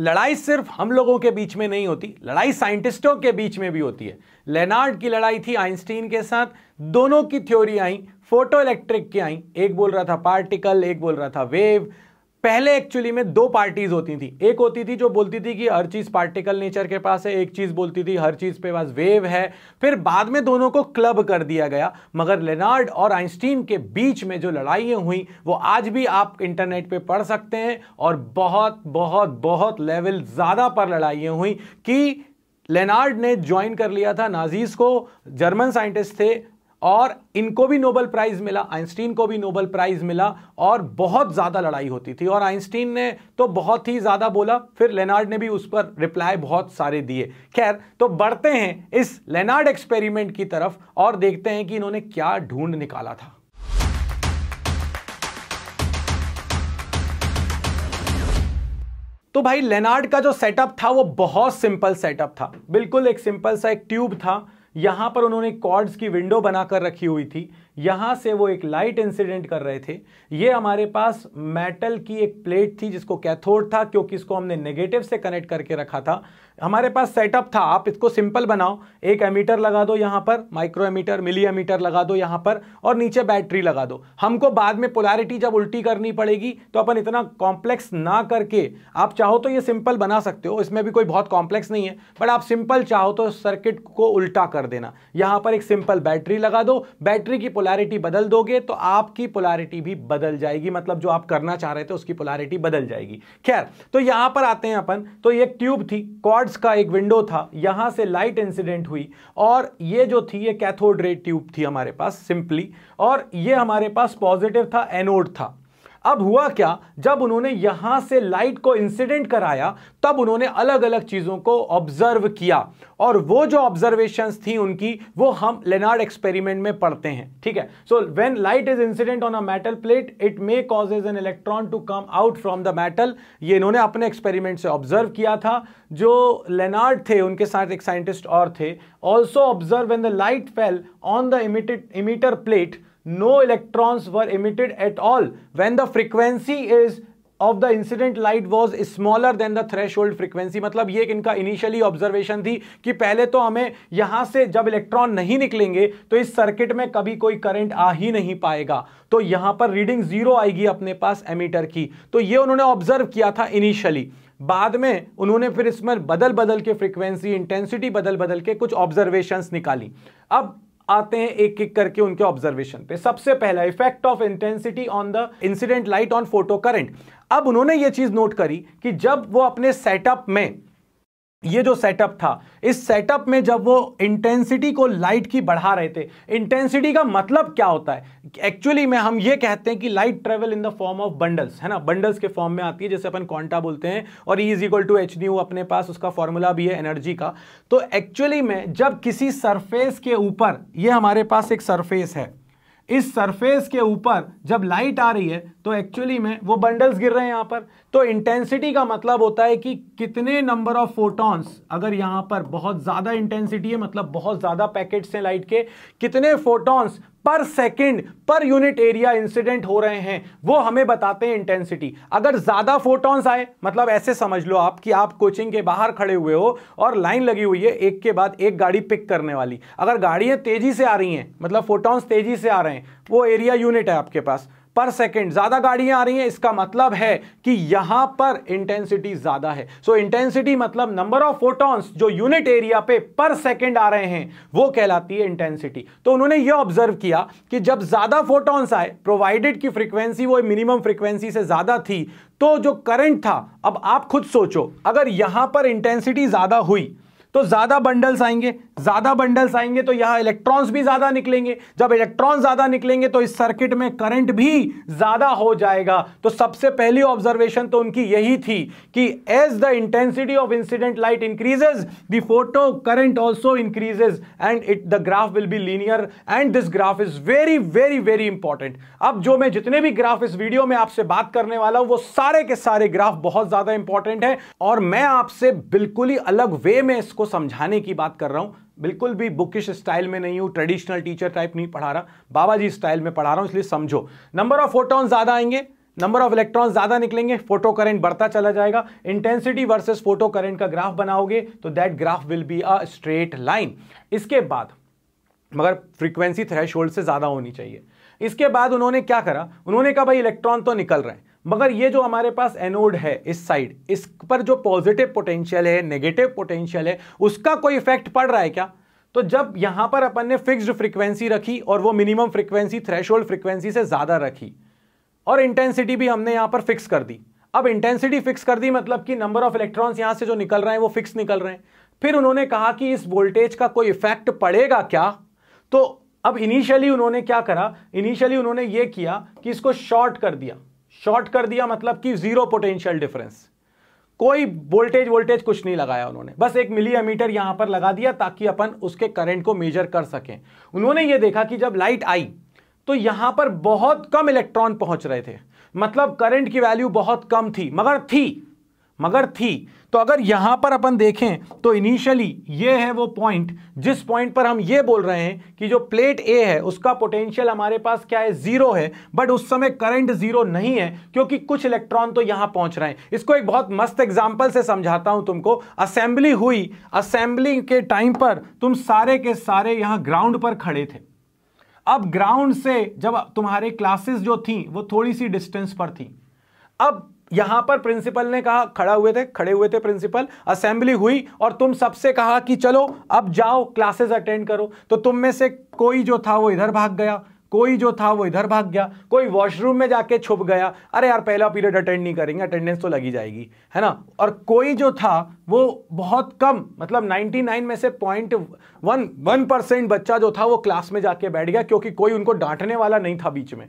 लड़ाई सिर्फ हम लोगों के बीच में नहीं होती लड़ाई साइंटिस्टों के बीच में भी होती है लेनार्ड की लड़ाई थी आइंस्टीन के साथ दोनों की थ्योरी आई फोटो इलेक्ट्रिक की आई एक बोल रहा था पार्टिकल एक बोल रहा था वेव पहले एक्चुअली में दो पार्टीज होती थी एक होती थी जो बोलती थी कि हर चीज पार्टिकल नेचर के पास है एक चीज बोलती थी हर चीज पे पास वेव है फिर बाद में दोनों को क्लब कर दिया गया मगर लेनार्ड और आइंस्टीन के बीच में जो लड़ाइयाँ हुई वो आज भी आप इंटरनेट पे पढ़ सकते हैं और बहुत बहुत बहुत लेवल ज़्यादा पर लड़ाइयाँ हुई कि लेनार्ड ने ज्वाइन कर लिया था नाजीज को जर्मन साइंटिस्ट थे और इनको भी नोबल प्राइज मिला आइंस्टीन को भी नोबल प्राइज मिला और बहुत ज़्यादा लड़ाई होती थी और आइंस्टीन ने तो बहुत ही ज़्यादा बोला फिर लेनार्ड ने भी उस पर रिप्लाई बहुत सारे दिए खैर तो बढ़ते हैं इस लेनार्ड एक्सपेरिमेंट की तरफ और देखते हैं कि इन्होंने क्या ढूंढ निकाला था तो भाई लेनार्ड का जो सेटअप था वो बहुत सिंपल सेटअप था बिल्कुल एक सिंपल सा एक ट्यूब था यहां पर उन्होंने कॉर्ड्स की विंडो बनाकर रखी हुई थी यहाँ से वो एक लाइट इंसिडेंट कर रहे थे ये हमारे पास मेटल की एक प्लेट थी जिसको कैथोड था क्योंकि इसको हमने नेगेटिव से कनेक्ट करके रखा था हमारे पास सेटअप था आप इसको सिंपल बनाओ एक एमीटर लगा दो यहाँ पर माइक्रो एमीटर मिली एमीटर लगा दो यहाँ पर और नीचे बैटरी लगा दो हमको बाद में पोलैरिटी जब उल्टी करनी पड़ेगी तो अपन इतना कॉम्प्लेक्स ना करके आप चाहो तो ये सिंपल बना सकते हो इसमें भी कोई बहुत कॉम्प्लेक्स नहीं है बट आप सिंपल चाहो तो सर्किट को उल्टा कर देना यहाँ पर एक सिंपल बैटरी लगा दो बैटरी की पोलैरिटी बदल दोगे तो आपकी पोलैरिटी भी बदल जाएगी मतलब जो आप करना चाह रहे थे उसकी पोलैरिटी बदल जाएगी खैर तो यहां पर आते हैं अपन तो ये ट्यूब थी कॉर्ड्स का एक विंडो था यहां से लाइट इंसिडेंट हुई और ये जो थी ये कैथोड रे ट्यूब थी हमारे पास सिंपली और ये हमारे पास पॉजिटिव था एनोड था अब हुआ क्या जब उन्होंने यहां से लाइट को इंसिडेंट कराया तब उन्होंने अलग अलग चीजों को ऑब्जर्व किया और वो जो ऑब्जर्वेशन थी उनकी वो हम लेनार्ड एक्सपेरिमेंट में पढ़ते हैं ठीक है so when light is incident on a metal plate it may causes an electron to come out from the metal ये इन्होंने अपने एक्सपेरिमेंट से ऑब्जर्व किया था जो लेनार्ड थे उनके साथ एक साइंटिस्ट और थे also observe an the light fell on the emitted emitter plate no electrons were emitted at all when the frequency is of the incident light was smaller than the threshold frequency मतलब ये इनका initially observation थी कि पहले तो हमें यहां से जब इलेक्ट्रॉन नहीं निकलेंगे तो इस सर्किट में कभी कोई करंट आ ही नहीं पाएगा तो यहां पर रीडिंग जीरो आएगी अपने पास एमीटर की तो ये उन्होंने ऑब्जर्व किया था इनिशियली बाद में उन्होंने फिर इसमें बदल बदल के फ्रीक्वेंसी इंटेंसिटी बदल बदल के कुछ ऑब्जर्वेशंस निकाली अब आते हैं एक एक करके उनके ऑब्जर्वेशन पे सबसे पहला effect of intensity on the incident light on photo current अब उन्होंने ये चीज नोट करी कि जब वो अपने सेटअप में ये जो सेटअप था इस सेटअप में जब वो इंटेंसिटी को लाइट की बढ़ा रहे थे इंटेंसिटी का मतलब क्या होता है एक्चुअली में हम ये कहते हैं कि light travel in the form of bundles है ना बंडल्स के फॉर्म में आती है जैसे अपन क्वांटा बोलते हैं और E is equal to H nu अपने पास उसका फॉर्मूला भी है एनर्जी का तो एक्चुअली में जब किसी सरफेस के ऊपर ये हमारे पास एक सरफेस है इस सरफेस के ऊपर जब लाइट आ रही है तो एक्चुअली में वो बंडल्स गिर रहे हैं यहाँ पर तो इंटेंसिटी का मतलब होता है कि कितने नंबर ऑफ फोटॉन्स अगर यहाँ पर बहुत ज़्यादा इंटेंसिटी है मतलब बहुत ज़्यादा पैकेट्स हैं लाइट के कितने photons per second per unit area incident हो रहे हैं वो हमें बताते हैं इंटेंसिटी अगर ज़्यादा फोटॉन्स आए मतलब ऐसे समझ लो आप कि आप कोचिंग के बाहर खड़े हुए हो और लाइन लगी हुई है एक के बाद एक गाड़ी पिक करने वाली अगर गाड़ियां तेज़ी से आ रही हैं मतलब फोटॉन्स तेज़ी से आ रहे हैं वो एरिया यूनिट है आपके पास पर सेकेंड ज्यादा गाड़ियां आ रही हैं इसका मतलब है कि यहां पर इंटेंसिटी ज्यादा है सो so, इंटेंसिटी मतलब नंबर ऑफ फोटॉन्स जो यूनिट एरिया पे पर सेकेंड आ रहे हैं वो कहलाती है इंटेंसिटी तो उन्होंने ये ऑब्जर्व किया कि जब ज्यादा फोटॉन्स आए प्रोवाइडेड की फ्रीक्वेंसी वो मिनिमम फ्रीक्वेंसी से ज्यादा थी तो जो करंट था अब आप खुद सोचो अगर यहां पर इंटेंसिटी ज्यादा हुई तो ज्यादा बंडल्स आएंगे ज्यादा बंडल्स आएंगे तो यहां इलेक्ट्रॉन्स भी ज्यादा निकलेंगे जब इलेक्ट्रॉन ज्यादा निकलेंगे तो इस सर्किट में करंट भी ज्यादा हो जाएगा तो सबसे पहली ऑब्जर्वेशन तो उनकी यही थी कि as the intensity of incident light increases the photo current also increases and it the graph will be linear and this graph is very very very important अब जो मैं जितने भी ग्राफ इस वीडियो में आपसे बात करने वाला हूं वो सारे के सारे ग्राफ बहुत ज्यादा इंपॉर्टेंट है और मैं आपसे बिल्कुल ही अलग वे में इसको आपको समझाने की बात कर रहा हूँ बिल्कुल भी बुकिश स्टाइल में नहीं हूँ ट्रेडिशनल टीचर टाइप नहीं पढ़ा रहा बाबा जी स्टाइल में पढ़ा रहा हूँ इसलिए समझो नंबर ऑफ फोटोन ज़्यादा आएंगे नंबर ऑफ इलेक्ट्रॉन ज्यादा निकलेंगे फोटो करंट बढ़ता चला जाएगा इंटेंसिटी वर्सेस फोटो करंट का ग्राफ बनाओगे तो that graph will be a straight line इसके बाद मगर फ्रीक्वेंसी थ्रेश से ज़्यादा होनी चाहिए इसके बाद उन्होंने क्या करा उन्होंने कहा भाई इलेक्ट्रॉन तो निकल रहे हैं मगर ये जो हमारे पास एनोड है इस साइड इस पर जो पॉजिटिव पोटेंशियल है नेगेटिव पोटेंशियल है उसका कोई इफेक्ट पड़ रहा है क्या तो जब यहां पर अपन ने फिक्स्ड फ्रीक्वेंसी रखी और वो मिनिमम फ्रीक्वेंसी थ्रेशोल्ड फ्रीक्वेंसी से ज्यादा रखी और इंटेंसिटी भी हमने यहां पर फिक्स कर दी अब इंटेंसिटी फिक्स कर दी मतलब कि नंबर ऑफ इलेक्ट्रॉन्स यहां से जो निकल रहे हैं वो फिक्स निकल रहे हैं फिर उन्होंने कहा कि इस वोल्टेज का कोई इफेक्ट पड़ेगा क्या तो अब इनिशियली उन्होंने क्या करा इनिशियली उन्होंने ये किया कि इसको शॉर्ट कर दिया शॉर्ट कर दिया मतलब कि जीरो पोटेंशियल डिफरेंस कोई वोल्टेज वोल्टेज कुछ नहीं लगाया उन्होंने बस एक मिली एमीटर यहां पर लगा दिया ताकि अपन उसके करंट को मेजर कर सकें उन्होंने ये देखा कि जब लाइट आई तो यहां पर बहुत कम इलेक्ट्रॉन पहुंच रहे थे मतलब करंट की वैल्यू बहुत कम थी मगर थी मगर थी तो अगर यहां पर अपन देखें तो इनिशियली ये है वो पॉइंट जिस पॉइंट पर हम ये बोल रहे हैं कि जो प्लेट ए है उसका पोटेंशियल हमारे पास क्या है जीरो है बट उस समय करंट जीरो नहीं है क्योंकि कुछ इलेक्ट्रॉन तो यहां पहुंच रहे हैं इसको एक बहुत मस्त एग्जाम्पल से समझाता हूं तुमको असेंबली हुई असेंबली के टाइम पर तुम सारे के सारे यहां ग्राउंड पर खड़े थे अब ग्राउंड से जब तुम्हारे क्लासेस जो थी वो थोड़ी सी डिस्टेंस पर थी अब यहां पर प्रिंसिपल ने कहा खड़ा हुए थे खड़े हुए थे प्रिंसिपल असेंबली हुई और तुम सबसे कहा कि चलो अब जाओ क्लासेस अटेंड करो तो तुम में से कोई जो था वो इधर भाग गया कोई जो था वो इधर भाग गया कोई वॉशरूम में जाके छुप गया अरे यार पहला पीरियड अटेंड नहीं करेंगे अटेंडेंस तो लगी जाएगी है ना और कोई जो था वो बहुत कम मतलब 99 में से पॉइंट वन वन परसेंट बच्चा जो था वो क्लास में जाके बैठ गया क्योंकि कोई उनको डांटने वाला नहीं था बीच में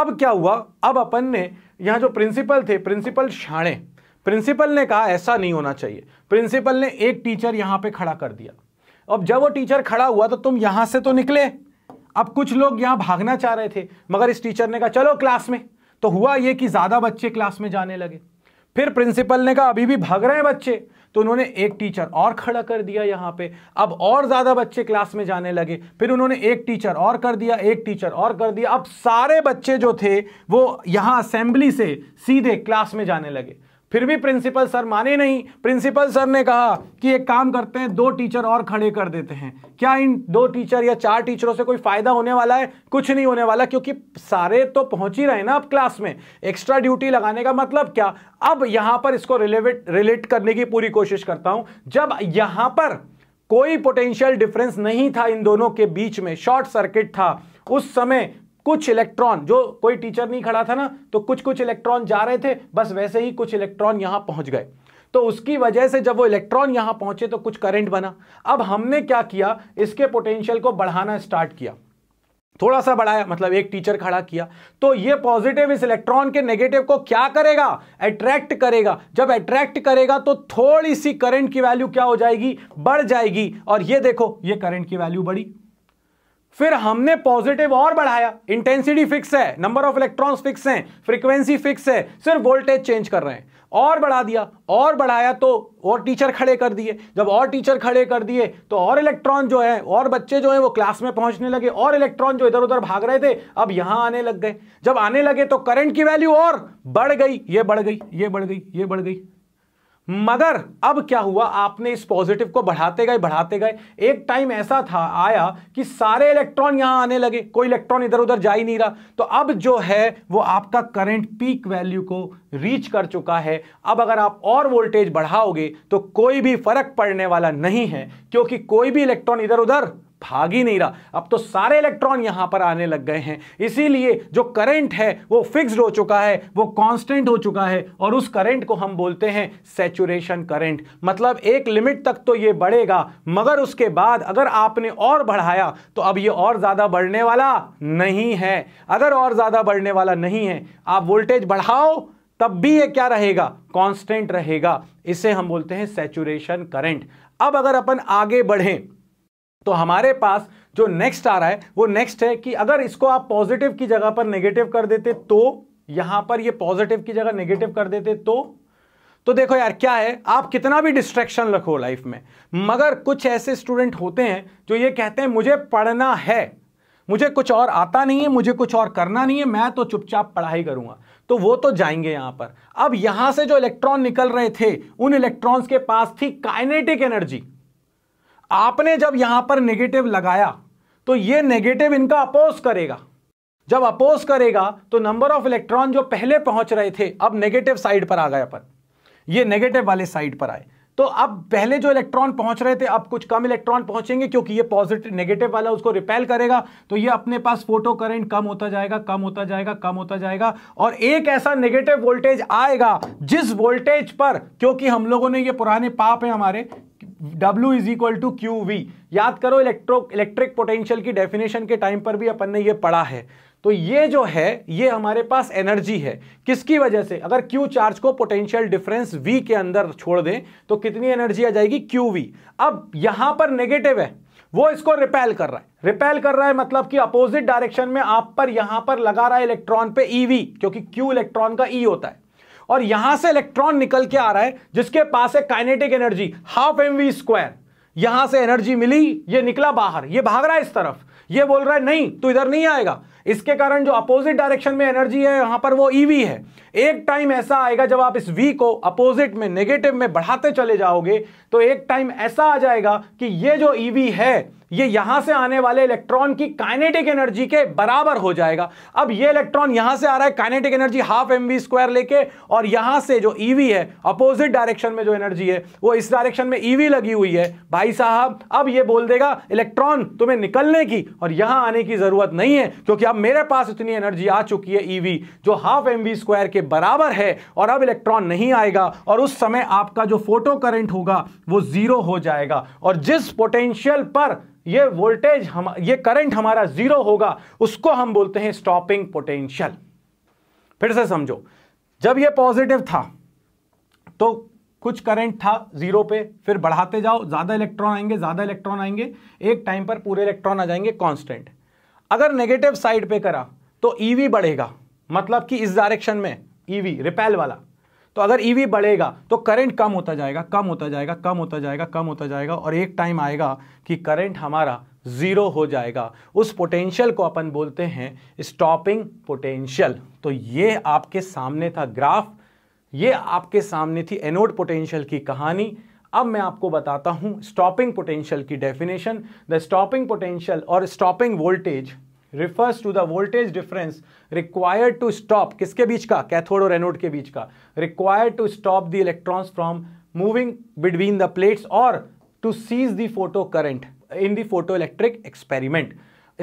अब क्या हुआ अब अपन ने यहाँ जो प्रिंसिपल थे प्रिंसिपल शाणे प्रिंसिपल ने कहा ऐसा नहीं होना चाहिए प्रिंसिपल ने एक टीचर यहाँ पे खड़ा कर दिया अब जब वो टीचर खड़ा हुआ तो तुम यहाँ से तो निकले अब कुछ लोग यहाँ भागना चाह रहे थे मगर इस टीचर ने कहा चलो क्लास में तो हुआ ये कि ज़्यादा बच्चे क्लास में जाने लगे फिर प्रिंसिपल ने कहा अभी भी भाग रहे हैं बच्चे तो उन्होंने एक टीचर और खड़ा कर दिया यहाँ पे अब और ज़्यादा बच्चे क्लास में जाने लगे फिर उन्होंने एक टीचर और कर दिया एक टीचर और कर दिया अब सारे बच्चे जो थे वो यहाँ असेंबली से सीधे क्लास में जाने लगे फिर भी प्रिंसिपल सर माने नहीं प्रिंसिपल सर ने कहा कि एक काम करते हैं दो टीचर और खड़े कर देते हैं क्या इन दो टीचर या चार टीचरों से कोई फायदा होने वाला है कुछ नहीं होने वाला क्योंकि सारे तो पहुंच ही रहे ना अब क्लास में एक्स्ट्रा ड्यूटी लगाने का मतलब क्या अब यहां पर इसको रिलेवेट रिलेट करने की पूरी कोशिश करता हूं जब यहां पर कोई पोटेंशियल डिफरेंस नहीं था इन दोनों के बीच में शॉर्ट सर्किट था उस समय कुछ इलेक्ट्रॉन जो कोई टीचर नहीं खड़ा था ना तो कुछ कुछ इलेक्ट्रॉन जा रहे थे बस वैसे ही कुछ इलेक्ट्रॉन यहां पहुंच गए तो उसकी वजह से जब वो इलेक्ट्रॉन यहां पहुंचे तो कुछ करंट बना अब हमने क्या किया इसके पोटेंशियल को बढ़ाना स्टार्ट किया थोड़ा सा बढ़ाया मतलब एक टीचर खड़ा किया तो ये पॉजिटिव इस इलेक्ट्रॉन के नेगेटिव को क्या करेगा अट्रैक्ट करेगा जब अट्रैक्ट करेगा तो थोड़ी सी करंट की वैल्यू क्या हो जाएगी बढ़ जाएगी और ये देखो ये करंट की वैल्यू बढ़ी फिर हमने पॉजिटिव और बढ़ाया इंटेंसिटी फिक्स है नंबर ऑफ इलेक्ट्रॉन्स फिक्स हैं फ्रीक्वेंसी फिक्स है सिर्फ वोल्टेज चेंज कर रहे हैं और बढ़ा दिया और बढ़ाया तो और टीचर खड़े कर दिए जब और टीचर खड़े कर दिए तो और इलेक्ट्रॉन जो है और बच्चे जो है वो क्लास में पहुंचने लगे और इलेक्ट्रॉन जो इधर उधर भाग रहे थे अब यहां आने लग गए जब आने लगे तो करंट की वैल्यू और बढ़ गई ये बढ़ गई ये बढ़ गई ये बढ़ गई मगर अब क्या हुआ आपने इस पॉजिटिव को बढ़ाते गए बढ़ाते गए एक टाइम ऐसा था आया कि सारे इलेक्ट्रॉन यहां आने लगे कोई इलेक्ट्रॉन इधर उधर जा ही नहीं रहा तो अब जो है वो आपका करंट पीक वैल्यू को रीच कर चुका है अब अगर आप और वोल्टेज बढ़ाओगे तो कोई भी फर्क पड़ने वाला नहीं है क्योंकि कोई भी इलेक्ट्रॉन इधर उधर भाग ही नहीं रहा अब तो सारे इलेक्ट्रॉन यहां पर आने लग गए हैं इसीलिए जो करंट है वो फिक्स्ड हो चुका है वो कांस्टेंट हो चुका है और उस करंट को हम बोलते हैं सेचुरेशन करंट मतलब एक लिमिट तक तो ये बढ़ेगा मगर उसके बाद अगर आपने और बढ़ाया तो अब ये और ज़्यादा बढ़ने वाला नहीं है अगर और ज़्यादा बढ़ने वाला नहीं है आप वोल्टेज बढ़ाओ तब भी ये क्या रहेगा कॉन्स्टेंट रहेगा इसे हम बोलते हैं सेचुरेशन करेंट अब अगर अपन आगे बढ़ें तो हमारे पास जो नेक्स्ट आ रहा है वो नेक्स्ट है कि अगर इसको आप पॉजिटिव की जगह पर नेगेटिव कर देते तो यहां पर ये पॉजिटिव की जगह नेगेटिव कर देते तो तो देखो यार क्या है आप कितना भी डिस्ट्रैक्शन रखो लाइफ में मगर कुछ ऐसे स्टूडेंट होते हैं जो ये कहते हैं मुझे पढ़ना है मुझे कुछ और आता नहीं है मुझे कुछ और करना नहीं है मैं तो चुपचाप पढ़ाई करूंगा तो वो तो जाएंगे यहां पर अब यहां से जो इलेक्ट्रॉन निकल रहे थे उन इलेक्ट्रॉन्स के पास थी काइनेटिक एनर्जी आपने जब यहां पर नेगेटिव लगाया तो ये नेगेटिव इनका अपोज करेगा जब अपोज करेगा तो नंबर ऑफ इलेक्ट्रॉन जो पहले पहुंच रहे थे अब नेगेटिव साइड पर आ गए अपन ये नेगेटिव वाले साइड पर आए तो अब पहले जो इलेक्ट्रॉन पहुंच रहे थे अब कुछ कम इलेक्ट्रॉन पहुंचेंगे क्योंकि ये पॉजिटिव नेगेटिव वाला उसको रिपेल करेगा तो ये अपने पास फोटो करेंट कम होता जाएगा कम होता जाएगा कम होता जाएगा और एक ऐसा नेगेटिव वोल्टेज आएगा जिस वोल्टेज पर क्योंकि हम लोगों ने ये पुराने पाप है हमारे W is equal to Q V याद करो इलेक्ट्रो इलेक्ट्रिक पोटेंशियल की डेफिनेशन के टाइम पर भी अपन ने ये पढ़ा है तो ये जो है ये हमारे पास एनर्जी है किसकी वजह से अगर Q चार्ज को पोटेंशियल डिफरेंस V के अंदर छोड़ दें तो कितनी एनर्जी आ जाएगी क्यू वी अब यहां पर नेगेटिव है वो इसको रिपेल कर रहा है रिपेल कर रहा है मतलब कि अपोजिट डायरेक्शन में आप पर यहां पर लगा रहा है इलेक्ट्रॉन पे ईवी e क्योंकि क्यू इलेक्ट्रॉन का ई e होता है और यहां से इलेक्ट्रॉन निकल के आ रहा है जिसके पास है kinetic energy half M V square यहां से एनर्जी मिली ये निकला बाहर ये भाग रहा है इस तरफ ये बोल रहा है नहीं तो इधर नहीं आएगा इसके कारण जो अपोजिट डायरेक्शन में एनर्जी है यहां पर वो ईवी e है एक टाइम ऐसा आएगा जब आप इस वी को अपोजिट में नेगेटिव में बढ़ाते चले जाओगे तो एक टाइम ऐसा आ जाएगा कि ये जो ईवी e है ये यहां से आने वाले इलेक्ट्रॉन की काइनेटिक एनर्जी के बराबर हो जाएगा अब ये इलेक्ट्रॉन यहां से आ रहा है kinetic energy half M V square लेके और यहां से जो ईवी e है अपोजिट डायरेक्शन में जो एनर्जी है वो इस डायरेक्शन में ईवी e लगी हुई है भाई साहब अब ये बोल देगा इलेक्ट्रॉन तुम्हें निकलने की और यहां आने की जरूरत नहीं है क्योंकि अब मेरे पास इतनी एनर्जी आ चुकी है ईवी e जो हाफ एम वी स्क्वायर के बराबर है और अब इलेक्ट्रॉन नहीं आएगा और उस समय आपका जो फोटो करेंट होगा वो जीरो हो जाएगा और जिस पोटेंशियल पर ये वोल्टेज हम ये करंट हमारा जीरो होगा उसको हम बोलते हैं स्टॉपिंग पोटेंशियल फिर से समझो जब ये पॉजिटिव था तो कुछ करंट था जीरो पे फिर बढ़ाते जाओ ज़्यादा इलेक्ट्रॉन आएंगे ज़्यादा इलेक्ट्रॉन आएंगे एक टाइम पर पूरे इलेक्ट्रॉन आ जाएंगे कांस्टेंट अगर नेगेटिव साइड पे करा तो ईवी e बढ़ेगा मतलब कि इस डायरेक्शन में ईवी e रिपेल वाला तो अगर ईवी e बढ़ेगा तो करंट कम होता जाएगा कम होता जाएगा कम होता जाएगा कम होता जाएगा और एक टाइम आएगा कि करंट हमारा ज़ीरो हो जाएगा उस पोटेंशियल को अपन बोलते हैं स्टॉपिंग पोटेंशियल तो ये आपके सामने था ग्राफ ये आपके सामने थी एनोड पोटेंशियल की कहानी अब मैं आपको बताता हूं स्टॉपिंग पोटेंशियल की डेफिनेशन द स्टॉपिंग पोटेंशियल और stopping voltage refers to the voltage difference required to stop किसके बीच का कैथोड और एनोड के बीच का required to stop the electrons from moving between the plates और to cease the photo current in the photo electric experiment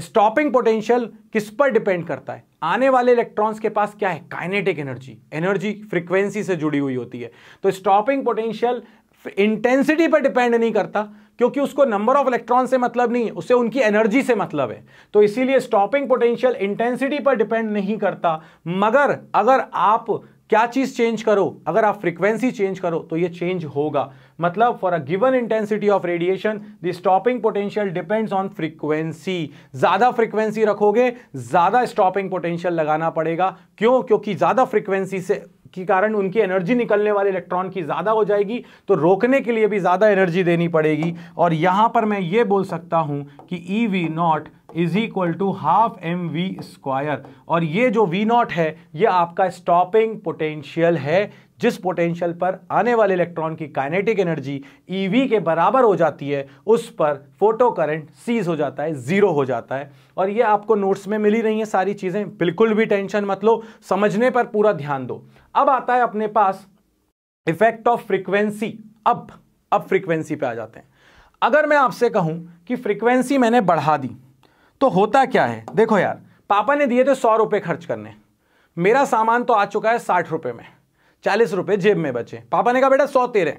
stopping potential किस पर डिपेंड करता है आने वाले इलेक्ट्रॉन्स के पास क्या है काइनेटिक एनर्जी एनर्जी फ्रीक्वेंसी से जुड़ी हुई होती है तो स्टॉपिंग पोटेंशियल इंटेंसिटी पर डिपेंड नहीं करता क्योंकि उसको नंबर ऑफ इलेक्ट्रॉन से मतलब नहीं है उससे उनकी एनर्जी से मतलब है तो इसीलिए स्टॉपिंग पोटेंशियल इंटेंसिटी पर डिपेंड नहीं करता मगर अगर आप क्या चीज चेंज करो अगर आप फ्रीक्वेंसी चेंज करो तो ये चेंज होगा मतलब for a given intensity of radiation the stopping potential depends on frequency ज्यादा फ्रीक्वेंसी रखोगे ज्यादा स्टॉपिंग पोटेंशियल लगाना पड़ेगा क्यों क्योंकि ज्यादा फ्रीक्वेंसी से के कारण उनकी एनर्जी निकलने वाले इलेक्ट्रॉन की ज़्यादा हो जाएगी तो रोकने के लिए भी ज़्यादा एनर्जी देनी पड़ेगी और यहाँ पर मैं ये बोल सकता हूँ कि E V naught is equal to half M V square और ये जो वी नॉट है ये आपका स्टॉपिंग पोटेंशियल है जिस पोटेंशियल पर आने वाले इलेक्ट्रॉन की काइनेटिक एनर्जी ईवी के बराबर हो जाती है उस पर फोटो करंट सीज हो जाता है ज़ीरो हो जाता है और ये आपको नोट्स में मिली रही है सारी चीज़ें बिल्कुल भी टेंशन मत लो समझने पर पूरा ध्यान दो अब आता है अपने पास इफेक्ट ऑफ फ्रीक्वेंसी अब अब फ्रीक्वेंसी पे आ जाते हैं अगर मैं आपसे कहूं कि फ्रीक्वेंसी मैंने बढ़ा दी तो होता क्या है देखो यार पापा ने दिए थे सौ रुपए खर्च करने मेरा सामान तो आ चुका है साठ रुपए में चालीस रुपए जेब में बचे पापा ने कहा बेटा सौ तेरे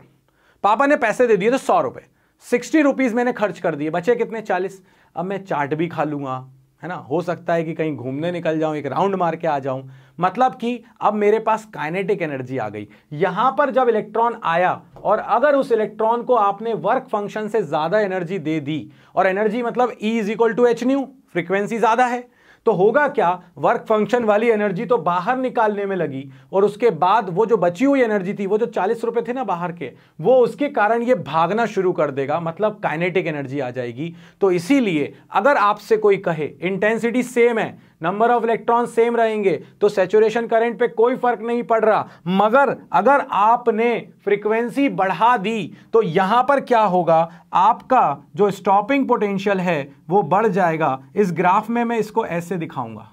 पापा ने पैसे दे दिए तो सौ रुपए सिक्सटी रुपीज़ मैंने खर्च कर दिए बचे कितने चालीस अब मैं चाट भी खा लूंगा है ना हो सकता है कि कहीं घूमने निकल जाऊं एक राउंड मार के आ जाऊं मतलब कि अब मेरे पास काइनेटिक एनर्जी आ गई यहां पर जब इलेक्ट्रॉन आया और अगर उस इलेक्ट्रॉन को आपने वर्क फंक्शन से ज्यादा एनर्जी दे दी और एनर्जी मतलब E is equal to H nu frequency ज्यादा है तो होगा क्या वर्क फंक्शन वाली एनर्जी तो बाहर निकालने में लगी और उसके बाद वो जो बची हुई एनर्जी थी वो जो चालीस रुपए थे ना बाहर के वो उसके कारण ये भागना शुरू कर देगा मतलब काइनेटिक एनर्जी आ जाएगी तो इसीलिए अगर आपसे कोई कहे इंटेंसिटी सेम है नंबर ऑफ इलेक्ट्रॉन सेम रहेंगे तो सेचुरेशन करंट पे कोई फर्क नहीं पड़ रहा मगर अगर आपने फ्रीक्वेंसी बढ़ा दी तो यहां पर क्या होगा आपका जो स्टॉपिंग पोटेंशियल है वो बढ़ जाएगा इस ग्राफ में मैं इसको ऐसे दिखाऊंगा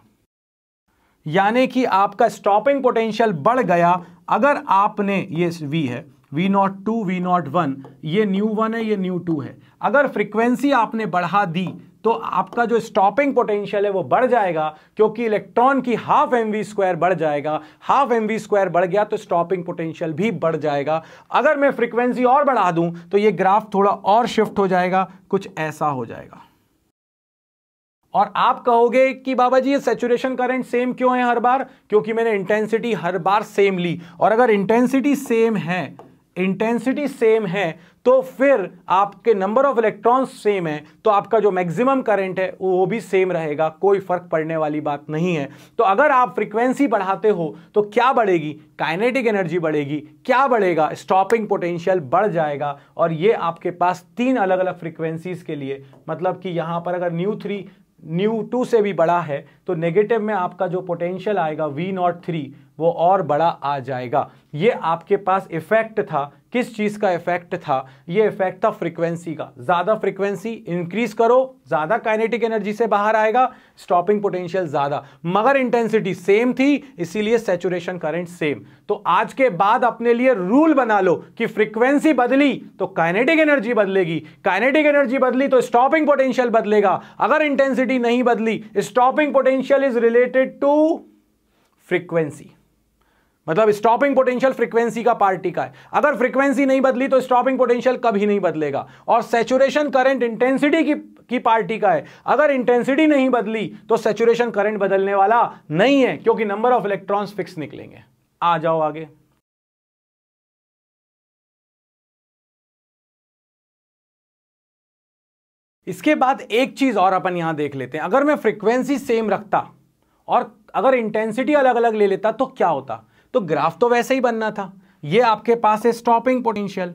यानी कि आपका स्टॉपिंग पोटेंशियल बढ़ गया अगर आपने ये वी है V naught two V naught one ये न्यू वन है ये न्यू टू है अगर फ्रीक्वेंसी आपने बढ़ा दी तो आपका जो स्टॉपिंग पोटेंशियल है वो बढ़ जाएगा क्योंकि इलेक्ट्रॉन की हाफ एम वी स्क्वायर बढ़ जाएगा हाफ एम वी स्क्वायर बढ़ गया तो स्टॉपिंग पोटेंशियल भी बढ़ जाएगा अगर मैं फ्रीक्वेंसी और बढ़ा दूं तो ये ग्राफ थोड़ा और शिफ्ट हो जाएगा कुछ ऐसा हो जाएगा और आप कहोगे कि बाबा जी ये सेचुरेशन करंट सेम क्यों है हर बार क्योंकि मैंने इंटेंसिटी हर बार सेम ली और अगर इंटेंसिटी सेम है इंटेंसिटी सेम है तो फिर आपके नंबर ऑफ इलेक्ट्रॉन्स सेम है तो आपका जो मैक्सिमम करंट है वो भी सेम रहेगा कोई फर्क पड़ने वाली बात नहीं है तो अगर आप फ्रीक्वेंसी बढ़ाते हो तो क्या बढ़ेगी काइनेटिक एनर्जी बढ़ेगी क्या बढ़ेगा स्टॉपिंग पोटेंशियल बढ़ जाएगा और ये आपके पास तीन अलग अलग फ्रिक्वेंसीज के लिए मतलब कि यहाँ पर अगर न्यू थ्री न्यू टू से भी बड़ा है तो नेगेटिव में आपका जो पोटेंशियल आएगा वी नॉट थ्री वो और बड़ा आ जाएगा ये आपके पास इफेक्ट था किस चीज़ का इफेक्ट था ये इफेक्ट था फ्रीक्वेंसी का ज़्यादा फ्रीक्वेंसी इंक्रीज करो ज़्यादा काइनेटिक एनर्जी से बाहर आएगा स्टॉपिंग पोटेंशियल ज़्यादा मगर इंटेंसिटी सेम थी इसीलिए सेचुरेशन करंट सेम तो आज के बाद अपने लिए रूल बना लो कि फ्रीक्वेंसी बदली तो काइनेटिक एनर्जी बदलेगी काइनेटिक एनर्जी बदली तो स्टॉपिंग पोटेंशियल बदलेगा अगर इंटेंसिटी नहीं बदली stopping potential is related to frequency मतलब स्टॉपिंग पोटेंशियल फ्रीक्वेंसी का पार्टी का है अगर फ्रीक्वेंसी नहीं बदली तो स्टॉपिंग पोटेंशियल कभी नहीं बदलेगा और सेचुरेशन करंट इंटेंसिटी की की पार्टी का है अगर इंटेंसिटी नहीं बदली तो सेचुरेशन करंट बदलने वाला नहीं है क्योंकि नंबर ऑफ इलेक्ट्रॉन्स फिक्स निकलेंगे आ जाओ आगे इसके बाद एक चीज और अपन यहां देख लेते हैं अगर मैं फ्रीक्वेंसी सेम रखता और अगर इंटेंसिटी अलग अलग ले लेता तो क्या होता तो ग्राफ तो वैसे ही बनना था ये आपके पास है स्टॉपिंग पोटेंशियल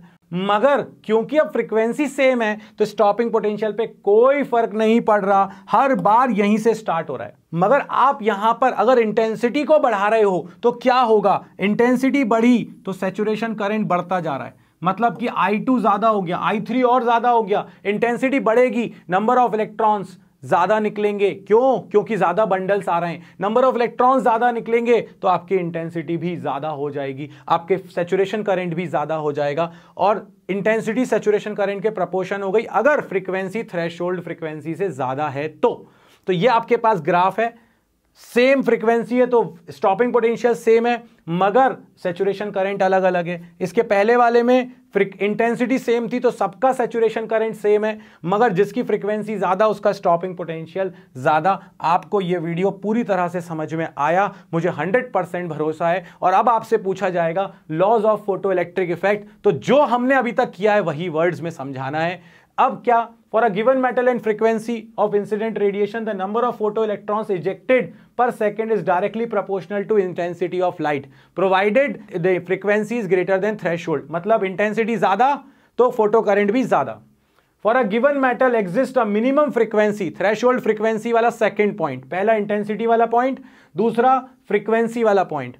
मगर क्योंकि अब फ्रीक्वेंसी सेम है तो स्टॉपिंग पोटेंशियल पे कोई फर्क नहीं पड़ रहा हर बार यहीं से स्टार्ट हो रहा है मगर आप यहां पर अगर इंटेंसिटी को बढ़ा रहे हो तो क्या होगा इंटेंसिटी बढ़ी तो सेचुरेशन करंट बढ़ता जा रहा है मतलब कि I2 ज्यादा हो गया I3 और ज्यादा हो गया इंटेंसिटी बढ़ेगी नंबर ऑफ इलेक्ट्रॉन्स ज्यादा निकलेंगे क्यों क्योंकि ज्यादा बंडल्स आ रहे हैं नंबर ऑफ इलेक्ट्रॉन्स ज्यादा निकलेंगे तो आपकी इंटेंसिटी भी ज्यादा हो जाएगी आपके सेचुरेशन करंट भी ज्यादा हो जाएगा और इंटेंसिटी सेचुरेशन करंट के प्रपोर्शन हो गई अगर फ्रीक्वेंसी थ्रेश फ्रीक्वेंसी से ज्यादा है तो तो यह आपके पास ग्राफ है सेम फ्रीक्वेंसी है तो स्टॉपिंग पोटेंशियल सेम है मगर सेचुरेशन करंट अलग अलग है इसके पहले वाले में इंटेंसिटी सेम थी तो सबका सेचुरेशन करंट सेम है मगर जिसकी फ्रिक्वेंसी ज़्यादा उसका स्टॉपिंग पोटेंशियल ज़्यादा आपको यह वीडियो पूरी तरह से समझ में आया मुझे 100 परसेंट भरोसा है और अब आपसे पूछा जाएगा laws of photo electric effect तो जो हमने अभी तक किया है वही वर्ड्स में समझाना है अब क्या For a given metal and frequency of incident radiation, the number of photoelectrons ejected per second is directly proportional to intensity of light, provided the frequency is greater than threshold. मतलब intensity ज़्यादा तो photo current भी ज़्यादा for a given metal exist a minimum frequency threshold frequency वाला second point पहला intensity वाला point दूसरा frequency वाला point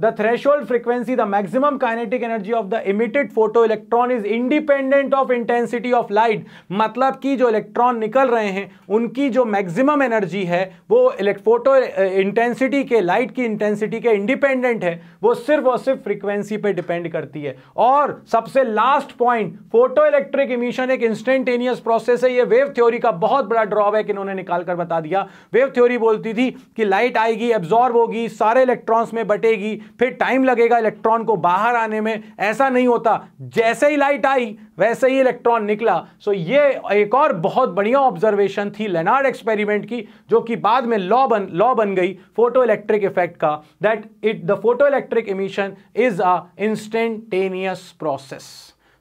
the frequency the the kinetic energy of the emitted photo electron is independent of intensity of light मतलब कि जो electron निकल रहे हैं उनकी जो मैक्सिमम एनर्जी है वो फोटो इंटेंसिटी eh, के लाइट की इंटेंसिटी के इंडिपेंडेंट है वो सिर्फ और सिर्फ फ्रीक्वेंसी पर डिपेंड करती है और सबसे last point photo electric emission एक इंस्टेंटेनियस प्रोसेस है ये वेव थ्योरी का बहुत बड़ा है कि इन्होंने निकाल कर बता दिया वेव थ्योरी बोलती थी कि लाइट आएगी एब्जॉर्ब होगी सारे इलेक्ट्रॉन्स में बटेगी फिर टाइम लगेगा इलेक्ट्रॉन को बाहर आने में ऐसा नहीं होता जैसे ही लाइट आई वैसे ही इलेक्ट्रॉन निकला सो so ये एक और बहुत बढ़िया ऑब्जर्वेशन थी लेनार्ड एक्सपेरिमेंट की जो कि बाद में लॉ बन लॉ बन गई फोटो इलेक्ट्रिक इफेक्ट का that it the photo electric emission is a instantaneous process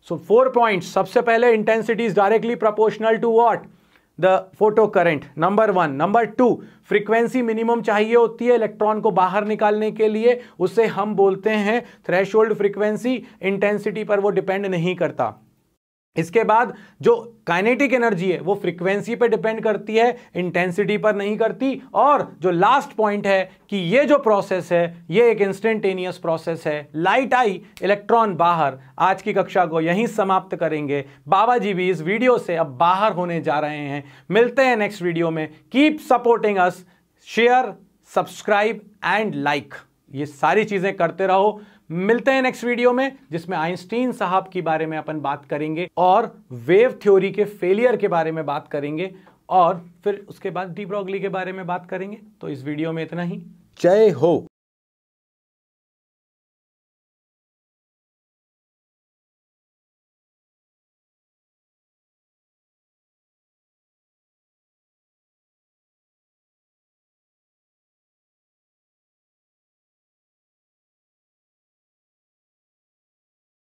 so four point सबसे पहले intensity is directly proportional to what the photo current number one number two frequency minimum चाहिए होती है electron को बाहर निकालने के लिए उसे हम बोलते हैं थ्रेशोल्ड फ्रीक्वेंसी इंटेंसिटी पर वो डिपेंड नहीं करता इसके बाद जो काइनेटिक एनर्जी है वो फ्रीक्वेंसी पे डिपेंड करती है इंटेंसिटी पर नहीं करती और जो लास्ट पॉइंट है कि ये जो प्रोसेस है ये एक इंस्टेंटेनियस प्रोसेस है लाइट आई इलेक्ट्रॉन बाहर आज की कक्षा को यहीं समाप्त करेंगे बाबा जी भी इस वीडियो से अब बाहर होने जा रहे हैं मिलते हैं नेक्स्ट वीडियो में keep supporting us share subscribe and like ये सारी चीज़ें करते रहो मिलते हैं नेक्स्ट वीडियो में जिसमें आइंस्टीन साहब के बारे में अपन बात करेंगे और वेव थ्योरी के फेलियर के बारे में बात करेंगे और फिर उसके बाद डीप्रॉगली के बारे में बात करेंगे तो इस वीडियो में इतना ही जय हो